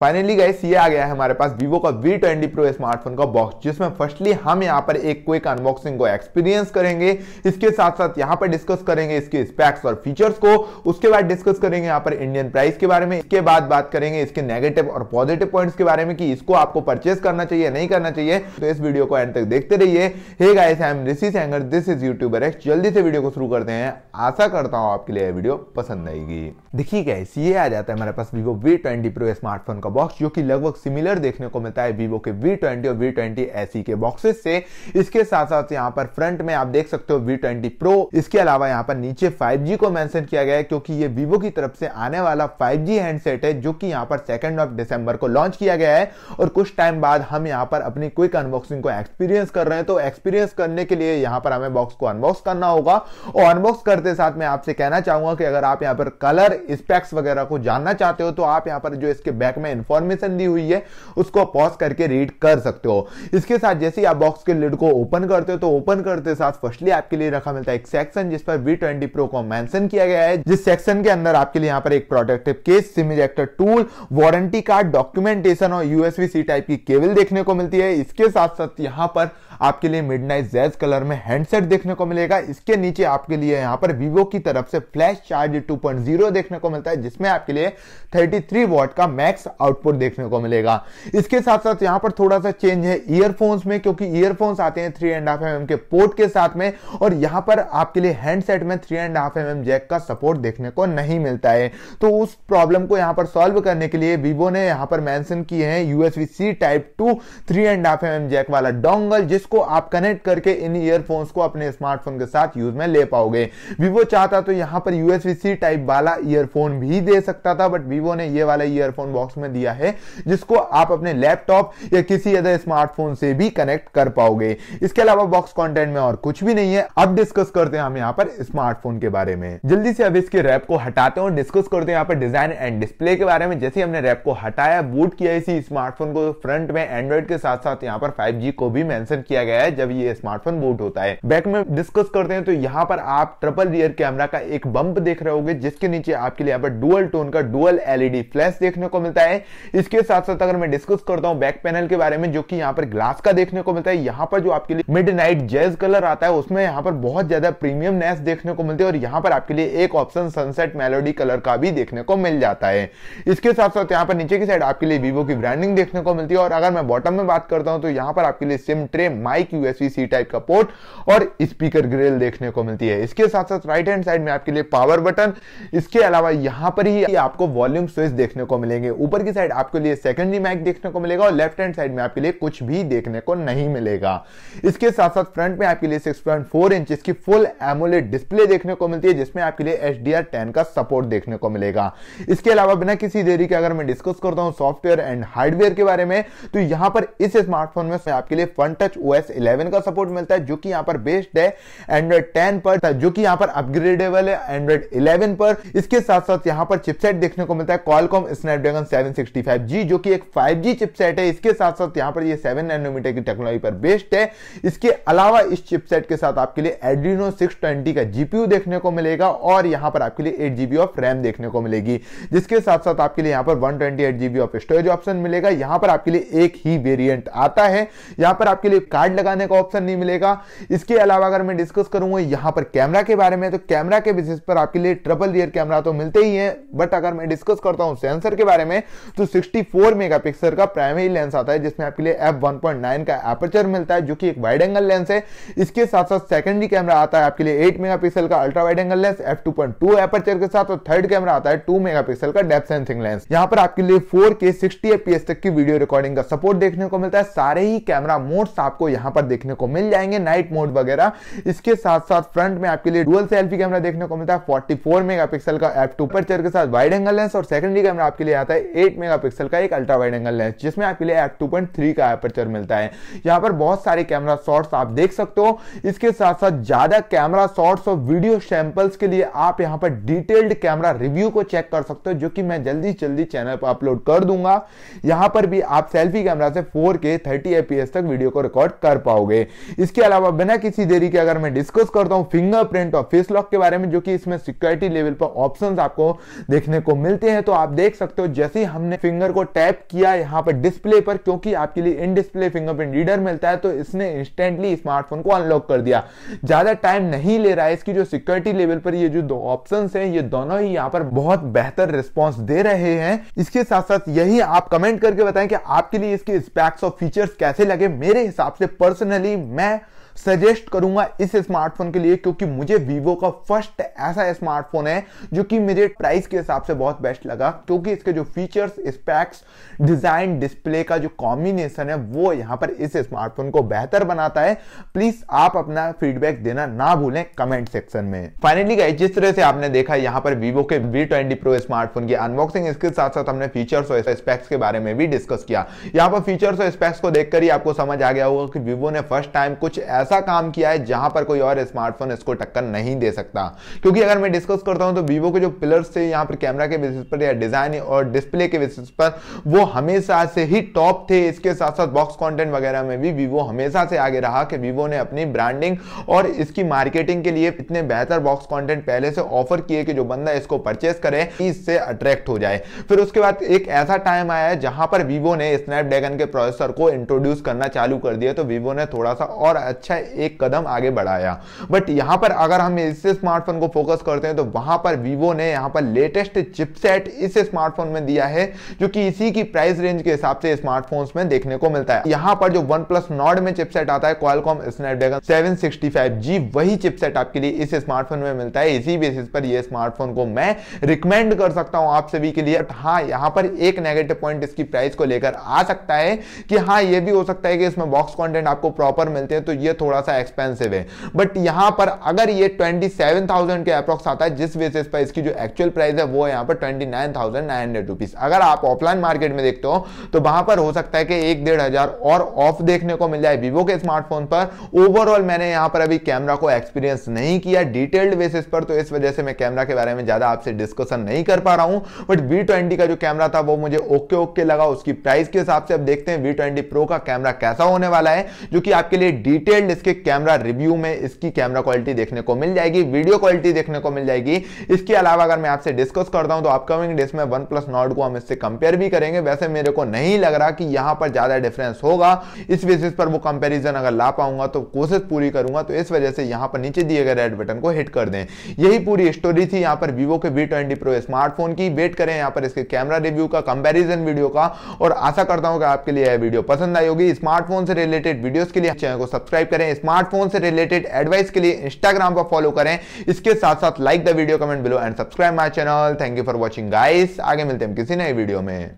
finally guys ये आ गया है हमारे पास वीवो का वी ट्वेंटी प्रो स्मार्टफोन का बॉक्स जिसमें फर्स्टली हम यहाँ पर एक क्विक अनबॉक्सिंग को एक्सपीरियंस करेंगे इसके साथ साथ यहाँ पर डिस्कस करेंगे इसके स्पेक्स और फीचर्स को उसके बाद डिस्कस करेंगे यहाँ पर इंडियन प्राइस के बारे में इसके बाद बात करेंगे इसके नेगेटिव और पॉजिटिव पॉइंट्स के बारे में कि इसको आपको परचेस करना चाहिए नहीं करना चाहिए तो इस वीडियो को एंड तक देखते रहिए hey guys I am Rishi Sengar this is YouTuber X जल्दी से वीडियो को शुरू करते हैं आशा करता हूँ आपके लिए वीडियो पसंद आएगी देखिए गाइस ये आ जाता है हमारे पास Vivo V twenty pro smartphone का का बॉक्स जो कि लगभग सिमिलर देखने को मिलता है वीवो के वी ट्वेंटी और वी ट्वेंटी एसी के बॉक्सेस से इसके साथ साथ यहाँ पर फ्रंट में आप देख सकते हो वी ट्वेंटी प्रो इसके अलावा यहाँ पर नीचे फाइव को मैंशन किया गया है क्योंकि ये वीवो की तरफ से आने वाला फाइव हैंडसेट है जो कि यहाँ पर सेकेंड ऑफ डिसंबर को लॉन्च किया गया है और कुछ टाइम बाद हम यहाँ पर अपनी क्विक अनबॉक्सिंग को एक्सपीरियंस कर रहे हैं तो एक्सपीरियंस करने के लिए यहाँ पर हमें बॉक्स को अनबॉक्स करना होगा और अनबॉक्स करते साथ मैं आपसे कहना चाहूंगा कि अगर आप यहाँ पर कलर स्पेक्स वगैरह को जानना चाहते हो तो आप यहाँ पर जो इसके बैक में इंफॉर्मेशन दी हुई है उसको पॉज करके रीड कर सकते हो इसके साथ जैसे ही आप बॉक्स के लिड को ओपन करते हो तो ओपन करते साथ फर्स्टली आपके लिए रखा मिलता है एक सेक्शन जिस पर वी ट्वेंटी प्रो को मैंशन किया गया है जिस सेक्शन के अंदर आपके लिए यहाँ पर एक protective case SIM ejector tool warranty card documentation और यूएसवी सी टाइप की केबल देखने को मिलती है इसके साथ साथ यहाँ पर आपके लिए मिडनाइट जेज कलर में हैंडसेट देखने को मिलेगा इसके नीचे आपके लिए यहाँ पर वीवो की तरफ से फ्लैश चार्ज 2.0 देखने को मिलता है जिसमें आपके लिए 33 वॉट का मैक्स आउटपुट देखने को मिलेगा इसके साथ साथ यहां पर थोड़ा सा चेंज है ईयरफोन्स में क्योंकि ईयरफोन्स आते हैं थ्री एंड हाफ एम के पोर्ट के साथ में और यहां पर आपके लिए हैंडसेट में three and half M jack का सपोर्ट देखने को नहीं मिलता है तो उस प्रॉब्लम को यहां पर सॉल्व करने के लिए वीवो ने यहां पर मैंशन किए हैं USB C type to three and half M jack वाला डोंगल जिसको आप कनेक्ट करके इन ईयरफोन्स को अपने स्मार्टफोन के साथ यूज में ले पाओगे वीवो चाहता तो यहां पर यूएसवी सी टाइप वाला ईयरफोन भी दे सकता था बट वीवो ने ये वाला ईयरफोन बॉक्स में दिया है जिसको आप अपने लैपटॉप या किसी अदर स्मार्टफोन से भी कनेक्ट कर पाओगे इसके अलावा बॉक्स कंटेंट में और कुछ भी नहीं है अब डिस्कस करते हैं हम यहाँ पर स्मार्टफोन के बारे में जल्दी से अब इसके रैप को हटाते हैं और डिस्कस करते हैं यहाँ पर डिजाइन एंड डिस्प्ले के बारे में जैसे हमने रैप को हटाया बूट किया इसी स्मार्टफोन को फ्रंट में एंड्रॉइड के साथ साथ यहाँ पर फाइव को भी मैंशन किया गया है जब ये स्मार्टफोन बूट होता है बैक में डिस्कस करते हैं तो यहाँ पर आप ट्रिपल रियर कैमरा का एक बंप देख रहे होगे जिसके नीचे आपके लिए यहाँ पर डुअल टोन का डुअल एलईडी फ्लैश देखने को मिलता है इसके साथ साथ अगर मैं डिस्कस करता हूं बैक पैनल के बारे में जो कि यहाँ पर ग्लास का देखने को मिलता है यहाँ पर जो आपके लिए मिड नाइट जेज कलर आता है उसमें यहाँ पर बहुत ज्यादा प्रीमियम नेस देखने को मिलती है और यहाँ पर आपके लिए एक ऑप्शन सनसेट मेलोडी कलर का भी देखने को मिल जाता है इसके साथ साथ यहाँ पर नीचे की साइड आपके लिए वीवो की ब्रांडिंग देखने को मिलती है और अगर मैं बॉटम में बात करता हूँ तो यहाँ पर आपके लिए SIM tray mic USB C type का पोर्ट और स्पीकर ग्रिल देखने को मिलती है इसके साथ साथ राइट हैंड साइड में आपके लिए पावर बटन इसके अलावा यहाँ पर ही आपको वॉल्यूम स्विच देखने को मिलेंगे ऊपर की साइड आपके लिए सेकेंडरी मैक देखने को मिलेगा और लेफ्ट हैंड साइड में आपके लिए कुछ भी देखने को नहीं मिलेगा इसके साथ साथ फ्रंट में आपके लिए 6.4 इंच की फुल एमोलेड डिस्प्ले देखने को मिलती है जिसमें आपके लिए एच डी का सपोर्ट देखने को मिलेगा इसके अलावा बिना किसी देरी के अगर मैं डिस्कस करता हूँ सॉफ्टवेयर एंड हार्डवेयर के बारे में तो यहाँ पर इस स्मार्टफोन में आपके लिए फ्रंट टच ओ एस का सपोर्ट मिलता है जो कि यहाँ पर बेस्ड है एंड्रॉइड टेन पर जो कि यहाँ पर अपग्रेडेबल है एंड्रॉइड इलेवन पर इसके साथ साथ यहाँ पर चिपसेट देखने को मिलता है कॉलकॉम स्नैपड्रैगन सेवन 765G जो कि एक 5G चिपसेट है इसके साथ साथ यहां पर ये 7 नैनोमीटर की टेक्नोलॉजी पर बेस्ड है इसके अलावा इस चिपसेट के साथ आपके लिए एड्रीनो 620 का GPU देखने को मिलेगा और यहां पर आपके लिए 8GB ऑफ रैम देखने को मिलेगी जिसके साथ साथ आपके लिए यहां पर 128GB ऑफ स्टोरेज ऑप्शन मिलेगा यहां पर आपके लिए एक ही वेरिएंट आता है यहां पर आपके लिए कार्ड लगाने का ऑप्शन नहीं मिलेगा इसके अलावा अगर मैं डिस्कस करूंगा यहां पर कैमरा के बारे में तो कैमरा के बेसिस पर आपके लिए ट्रिपल रियर कैमरा तो मिलते ही है बट अगर मैं डिस्कस करता हूं सेंसर के बारे में तो 64 मेगापिक्सल का प्राइमरी लेंस आता है जिसमें आपके लिए f1.9 का एपर्चर मिलता है जो कि एक वाइड एंगल लेंस है इसके साथ साथ सेकेंडरी कैमरा आता है आपके लिए 8 मेगापिक्सल का ultra wide angle lens F two aperture के साथ और थर्ड कैमरा आता है टू मेगा का डेप्थ सेंसिंग लेंस यहाँ पर आपके लिए फोर के तक की वीडियो रिकॉर्डिंग का सपोर्ट देखने को मिलता है सारे ही कैमरा मोड्स आपको यहाँ पर देखने को मिल जाएंगे नाइट मोड वगैरह इसके साथ साथ फ्रंट में आपके लिए डुअल सेल्फी कैमरा देखने को मिलता है 44 मेगापिक्सल का एफ टू के साथ वाइड एंगल लेंस और सेकेंडरी कैमरा आपके लिए आता है 8 मेगापिक्सल का एक अल्ट्रा वाइड एंगल लेंस जिसमें आपके लिए एफ टू पॉइंट थ्री का एपर्चर मिलता है यहाँ पर बहुत सारे कैमरा शॉर्ट्स आप देख सकते हो इसके साथ साथ ज्यादा कैमरा शॉर्ट्स और वीडियो सैंपल्स के लिए आप यहाँ पर डिटेल्ड कैमरा रिव्यू को चेक कर सकते हो जो कि मैं जल्दी जल्दी चैनल पर अपलोड कर दूंगा यहाँ पर भी आप सेल्फी कैमरा से फोर 4K 30 तक वीडियो को रिकॉर्ड कर पाओगे इसके अलावा बिना किसी देरी के अगर मैं डिस्कस करता हूँ फिंगरप्रिंट और फेस लॉक के बारे में जो कि इसमें सिक्योरिटी लेवल पर ऑप्शन आपको देखने को मिलते हैं तो आप देख सकते हो जैसे हम हमने फिंगर को टैप किया यहाँ पर डिस्प्ले पर क्योंकि आपके लिए इन डिस्प्ले फिंगरप्रिंट रीडर मिलता है तो इसने इंस्टेंटली स्मार्टफोन को अनलॉक कर दिया ज्यादा टाइम नहीं ले रहा है इसकी जो सिक्योरिटी लेवल पर ये जो दो ऑप्शन है ये दोनों ही यहाँ पर बहुत बेहतर रिस्पॉन्स दे रहे हैं इसके साथ साथ यही आप कमेंट करके बताएं कि आपके लिए इसके स्पैक्स और फीचर्स कैसे लगे मेरे हिसाब से पर्सनली मैं सजेस्ट करूंगा इस स्मार्टफोन के लिए क्योंकि मुझे वीवो का फर्स्ट ऐसा स्मार्टफोन है जो कि मेरे प्राइस के हिसाब से बहुत बेस्ट लगा क्योंकि इसके जो फीचर्स स्पैक्स डिजाइन डिस्प्ले का जो कॉम्बिनेशन है वो यहां पर इस स्मार्टफोन को बेहतर बनाता है प्लीज आप अपना फीडबैक देना ना भूलें कमेंट सेक्शन में फाइनली गाइस जिस तरह से आपने देखा यहाँ पर वीवो के वी ट्वेंटी प्रो स्मार्टफोन की अनबॉक्सिंग इसके साथ साथ हमने फीचर्स और स्पेक्स के बारे में भी डिस्कस किया यहाँ पर फीचर्स और स्पेक्स को देखकर ही आपको समझ आ गया होगा कि वीवो ने फर्स्ट टाइम कुछ ऐसा ऐसा काम किया है जहां पर कोई और स्मार्टफोन इसको टक्कर नहीं दे सकता क्योंकि अगर मैं डिस्कस करता हूं तो वीवो के जो पिलर्स थे यहां पर कैमरा के बेसिस पर या डिजाइन और डिस्प्ले के बेसिस पर वो हमेशा से ही टॉप थे इसके साथ साथ बॉक्स कॉन्टेंट वगैरह में भी वीवो हमेशा से आगे रहा कि वीवो ने अपनी ब्रांडिंग और इसकी मार्केटिंग के लिए इतने बेहतर बॉक्स कॉन्टेंट पहले से ऑफर किए कि जो बंदा इसको परचेस करे इससे अट्रैक्ट हो जाए फिर उसके बाद एक ऐसा टाइम आया जहां पर वीवो ने स्नैपड्रैगन के प्रोसेसर को इंट्रोड्यूस करना चालू कर दिया तो वीवो ने थोड़ा सा और अच्छा है एक कदम आगे बढ़ाया बट यहां पर अगर हम इस स्मार्टफोन को फोकस करते हैं तो वहां पर वीवो ने यहां पर लेटेस्ट चिपसेट इस स्मार्टफोन में दिया है जो कि इसी की प्राइस रेंज के हिसाब से स्मार्टफोन में देखने को मिलता है यहां पर जो वन प्लस नॉड में चिपसेट आता है क्वालकॉम स्नैपड्रैगन 765G वही चिपसेट आपके लिए इस स्मार्टफोन में मिलता है इसी बेसिस पर यह स्मार्टफोन को मैं रिकमेंड कर सकता हूं आप सभी के लिए हाँ यहां पर एक नेगेटिव पॉइंट इसकी प्राइस को लेकर आ सकता है कि हाँ यह भी हो सकता है कि इसमें बॉक्स कंटेंट आपको प्रॉपर मिलते हैं तो यह थोड़ा सा एक्सपेंसिव है बट यहां पर अगर ये 27,000 के अप्रोक्स आता है जिस बेसिस पर इसकी जो एक्चुअल प्राइस है वो है यहां पर 29,900 रुपीस अगर आप ऑफलाइन मार्केट में देखते हो तो वहां पर हो सकता है कि एक डेढ़ हजार और ऑफ देखने को मिल जाए वीवो के स्मार्टफोन पर ओवरऑल मैंने यहां पर अभी कैमरा को एक्सपीरियंस नहीं किया डिटेल्ड बेसिस पर तो इस वजह से मैं कैमरा के बारे में ज्यादा आपसे डिस्कशन नहीं कर पा रहा हूं बट वी का जो कैमरा था वो मुझे ओके ओके लगा उसकी प्राइस के हिसाब से अब देखते हैं वी ट्वेंटी प्रो का कैमरा कैसा होने वाला है जो कि आपके लिए डिटेल्ड एंड इसके कैमरा रिव्यू में इसकी कैमरा क्वालिटी देखने को मिल जाएगी वीडियो क्वालिटी देखने को मिल जाएगी इसके अलावा अगर मैं आपसे डिस्कस करता हूं तो अपकमिंग डेज में वन प्लस नॉट को हम इससे कंपेयर भी करेंगे वैसे मेरे को नहीं लग रहा कि यहां पर ज्यादा डिफरेंस होगा इस बेसिस पर वो कंपेरिजन अगर ला पाऊंगा तो कोशिश पूरी करूंगा तो इस वजह से यहां पर नीचे दिए गए रेड बटन को हिट कर दें यही पूरी स्टोरी थी यहां पर वीवो के वी ट्वेंटी प्रो स्मार्टफोन की वेट करें यहां पर इसके कैमरा रिव्यू का कंपेरिजन वीडियो का और आशा करता हूं कि आपके लिए यह वीडियो पसंद आई होगी स्मार्टफोन से रिलेटेड वीडियोस के लिए चैनल को सब्सक्राइब करें करें स्मार्टफोन से रिलेटेड एडवाइस के लिए इंस्टाग्राम पर फॉलो करें इसके साथ साथ like the video comment below and subscribe my channel thank you for watching guys आगे मिलते हैं किसी नए वीडियो में